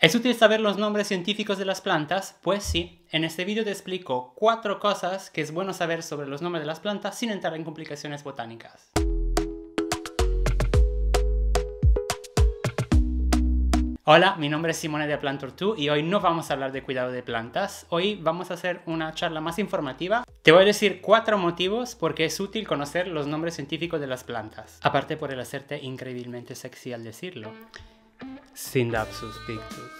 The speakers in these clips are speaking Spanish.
¿Es útil saber los nombres científicos de las plantas? Pues sí, en este vídeo te explico cuatro cosas que es bueno saber sobre los nombres de las plantas sin entrar en complicaciones botánicas. Hola, mi nombre es Simone de Plantor 2 y hoy no vamos a hablar de cuidado de plantas, hoy vamos a hacer una charla más informativa. Te voy a decir cuatro motivos por qué es útil conocer los nombres científicos de las plantas, aparte por el hacerte increíblemente sexy al decirlo. Synapsus Pictus.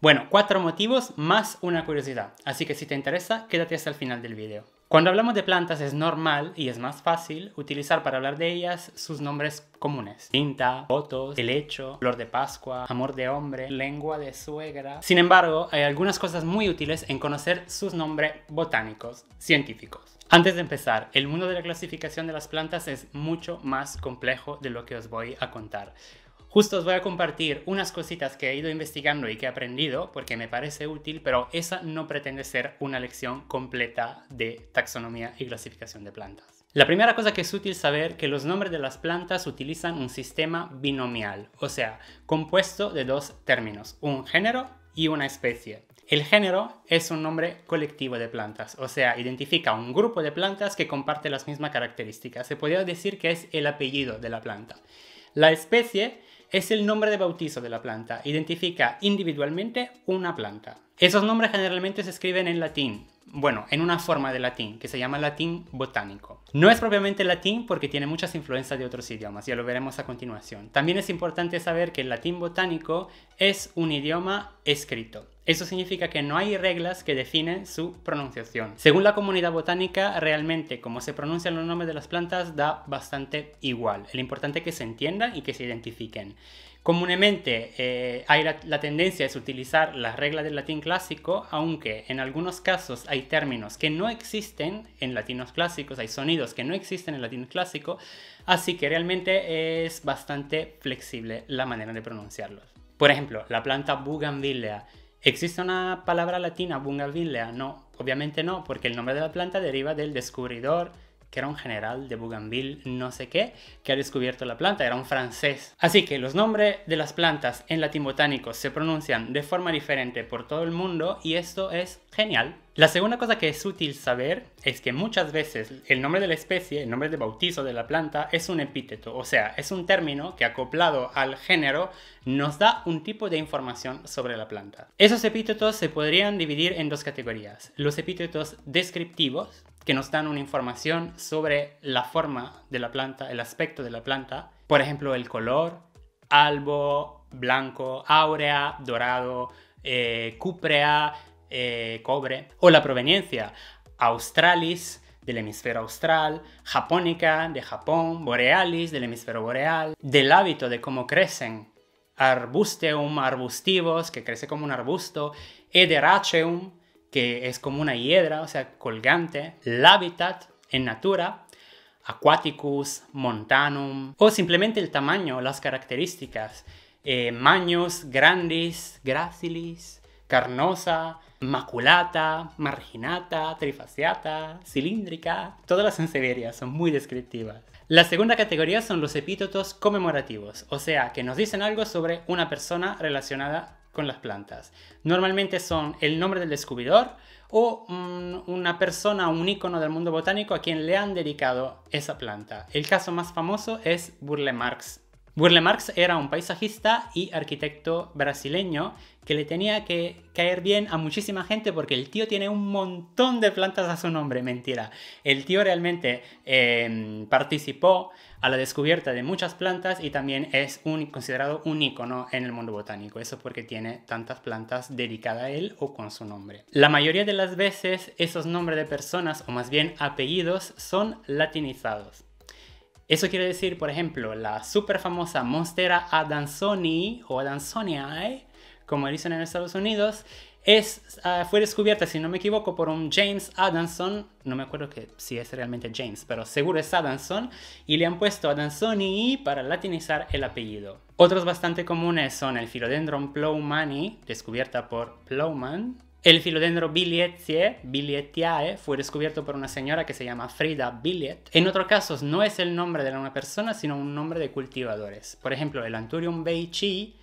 Bueno, cuatro motivos más una curiosidad, así que si te interesa, quédate hasta el final del video. Cuando hablamos de plantas es normal y es más fácil utilizar para hablar de ellas sus nombres comunes. Tinta, fotos, helecho, flor de pascua, amor de hombre, lengua de suegra. Sin embargo, hay algunas cosas muy útiles en conocer sus nombres botánicos, científicos. Antes de empezar, el mundo de la clasificación de las plantas es mucho más complejo de lo que os voy a contar. Justo os voy a compartir unas cositas que he ido investigando y que he aprendido porque me parece útil, pero esa no pretende ser una lección completa de taxonomía y clasificación de plantas. La primera cosa que es útil saber que los nombres de las plantas utilizan un sistema binomial, o sea, compuesto de dos términos, un género y una especie. El género es un nombre colectivo de plantas, o sea, identifica un grupo de plantas que comparte las mismas características. Se podría decir que es el apellido de la planta. La especie es el nombre de bautizo de la planta, identifica individualmente una planta. Esos nombres generalmente se escriben en latín, bueno, en una forma de latín que se llama latín botánico. No es propiamente latín porque tiene muchas influencias de otros idiomas, ya lo veremos a continuación. También es importante saber que el latín botánico es un idioma escrito. Eso significa que no hay reglas que definen su pronunciación. Según la comunidad botánica, realmente como se pronuncian los nombres de las plantas da bastante igual. El importante es que se entiendan y que se identifiquen. Comúnmente eh, hay la, tendencia es utilizar las reglas del latín clásico, aunque en algunos casos hay términos que no existen en latinos clásicos, hay sonidos que no existen en latín clásico, así que realmente es bastante flexible la manera de pronunciarlos. Por ejemplo, la planta bugambilia ¿Existe una palabra latina, Bungavillea? No, obviamente no, porque el nombre de la planta deriva del descubridor que era un general de Bougainville, no sé qué, que ha descubierto la planta, era un francés. Así que los nombres de las plantas en latín botánico se pronuncian de forma diferente por todo el mundo y esto es genial. La segunda cosa que es útil saber es que muchas veces el nombre de la especie, el nombre de bautizo de la planta, es un epíteto, o sea, es un término que acoplado al género nos da un tipo de información sobre la planta. Esos epítetos se podrían dividir en dos categorías, los epítetos descriptivos, que nos dan una información sobre la forma de la planta, el aspecto de la planta, por ejemplo el color, albo, blanco, áurea, dorado, eh, cuprea, eh, cobre, o la proveniencia, australis, del hemisferio austral, japónica de Japón, borealis del hemisferio boreal, del hábito de cómo crecen, arbusteum arbustivos, que crece como un arbusto, ederaceum que es como una hiedra, o sea, colgante, el hábitat en natura, aquaticus, montanum, o simplemente el tamaño, las características, eh, maños, grandis, gracilis, carnosa, maculata, marginata, trifaciata, cilíndrica, todas las enseverias son muy descriptivas. La segunda categoría son los epítetos conmemorativos, o sea, que nos dicen algo sobre una persona relacionada con las plantas. Normalmente son el nombre del descubridor o mm, una persona, un icono del mundo botánico a quien le han dedicado esa planta. El caso más famoso es Burle Marx Burle Marx era un paisajista y arquitecto brasileño que le tenía que caer bien a muchísima gente porque el tío tiene un montón de plantas a su nombre, mentira. El tío realmente em, participó a la descubierta de muchas plantas y también es considerado un icono en el mundo botánico. Eso porque tiene tantas plantas dedicadas a él o con su nombre. La mayoría de las veces esos nombres de personas o más bien apellidos son latinizados. Eso quiere decir, por ejemplo, la super famosa Monstera Adansoni o Adansoniae, como dicen en Estados Unidos, es, ah, fue descubierta, si no me equivoco, por un James Adamson, no me acuerdo que si es realmente James, pero seguro es Adanson y le han puesto Adamsoni para latinizar el apellido. Otros bastante comunes son el Philodendron Plowmani, descubierta por Plowman, el filodendro Billetiae, fue descubierto por una señora que se llama Frida Billet. En otros casos no es el nombre de una persona, sino un nombre de cultivadores. Por ejemplo, el Anturium beichi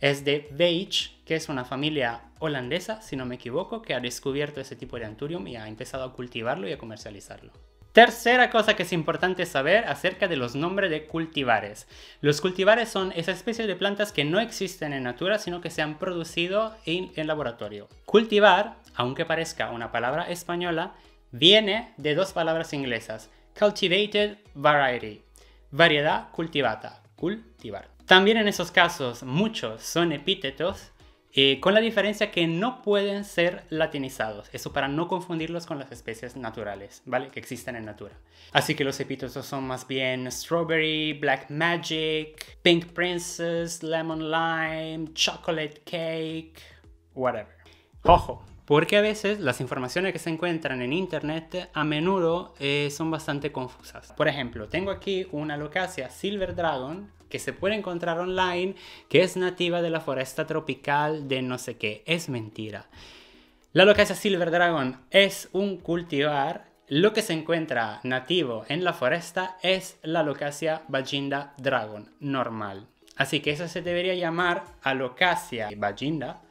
es de Beich, que es una familia holandesa, si no me equivoco, que ha descubierto ese tipo de Anturium y ha empezado a cultivarlo y a comercializarlo. Tercera cosa que es importante saber acerca de los nombres de cultivares. Los cultivares son esa especie de plantas que no existen en natura, sino que se han producido en el laboratorio. Cultivar, aunque parezca una palabra española, viene de dos palabras inglesas, cultivated variety, variedad cultivada, cultivar. También en esos casos muchos son epítetos eh, con la diferencia que no pueden ser latinizados, eso para no confundirlos con las especies naturales, ¿vale? Que existen en natura. Así que los epítetos son más bien Strawberry, Black Magic, Pink Princess, Lemon Lime, Chocolate Cake, whatever. Ojo, porque a veces las informaciones que se encuentran en Internet a menudo eh, son bastante confusas. Por ejemplo, tengo aquí una locacia Silver Dragon que se puede encontrar online que es nativa de la foresta tropical de no sé qué. Es mentira. La locacia Silver Dragon es un cultivar lo que se encuentra nativo en la foresta es la Alocasia Baginda Dragon, normal. Así que eso se debería llamar Alocasia Baginda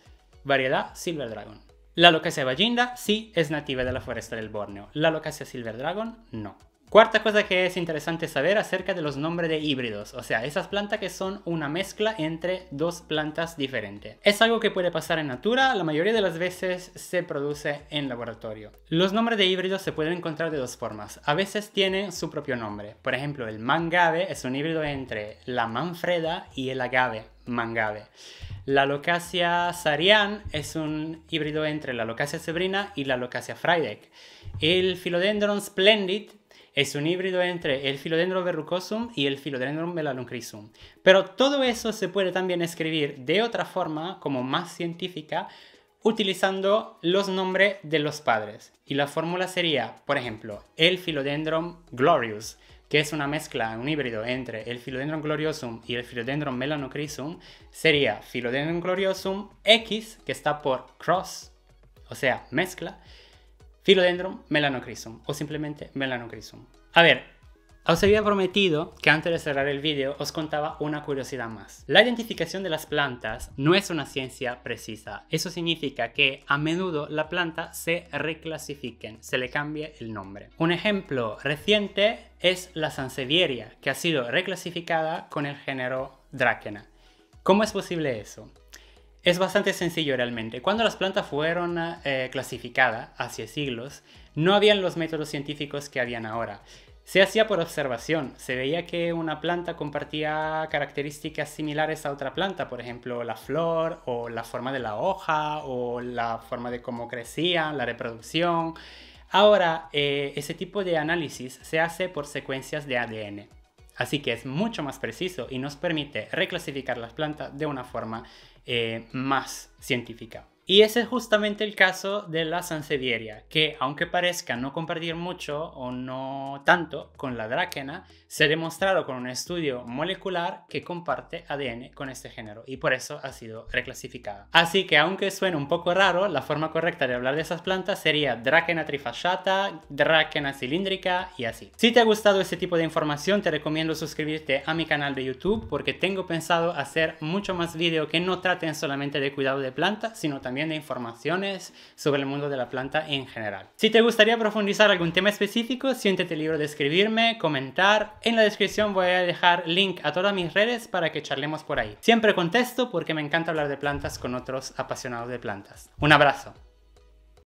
variedad Silver Dragon. La locacia vaginda sí es nativa de la foresta del Borneo, la locacia silver dragon no. Cuarta cosa que es interesante saber acerca de los nombres de híbridos, o sea, esas plantas que son una mezcla entre dos plantas diferentes. Es algo que puede pasar en natura, la mayoría de las veces se produce en laboratorio. Los nombres de híbridos se pueden encontrar de dos formas, a veces tienen su propio nombre, por ejemplo el mangabe es un híbrido entre la manfreda y el agave, mangabe. La locasia sarian es un híbrido entre la locasia sebrina y la locasia friedek. El philodendron splendid es un híbrido entre el philodendron verrucosum y el philodendron melanocrisum. Pero todo eso se puede también escribir de otra forma, como más científica, utilizando los nombres de los padres. Y la fórmula sería, por ejemplo, el philodendron glorious que es una mezcla, un híbrido entre el Philodendron gloriosum y el Philodendron melanocrisum, sería Philodendron gloriosum X, que está por cross, o sea, mezcla, Philodendron melanocrisum o simplemente melanocrisum. A ver, os había prometido que antes de cerrar el vídeo os contaba una curiosidad más. La identificación de las plantas no es una ciencia precisa. Eso significa que a menudo la planta se reclasifiquen, se le cambie el nombre. Un ejemplo reciente es la sansevieria, que ha sido reclasificada con el género Dráquena. ¿Cómo es posible eso? Es bastante sencillo realmente. Cuando las plantas fueron eh, clasificadas hace siglos, no habían los métodos científicos que habían ahora. Se hacía por observación, se veía que una planta compartía características similares a otra planta, por ejemplo, la flor o la forma de la hoja o la forma de cómo crecía, la reproducción. Ahora, eh, ese tipo de análisis se hace por secuencias de ADN, así que es mucho más preciso y nos permite reclasificar las plantas de una forma eh, más científica. Y ese es justamente el caso de la Sansevieria, que aunque parezca no compartir mucho o no tanto con la Dráquena, se ha demostrado con un estudio molecular que comparte ADN con este género y por eso ha sido reclasificada. Así que aunque suene un poco raro, la forma correcta de hablar de esas plantas sería Dráquena trifasciata, Dráquena cilíndrica y así. Si te ha gustado este tipo de información, te recomiendo suscribirte a mi canal de YouTube porque tengo pensado hacer mucho más vídeo que no traten solamente de cuidado de plantas, sino también de informaciones sobre el mundo de la planta en general. Si te gustaría profundizar algún tema específico, siéntete libre de escribirme, comentar. En la descripción voy a dejar link a todas mis redes para que charlemos por ahí. Siempre contesto porque me encanta hablar de plantas con otros apasionados de plantas. Un abrazo.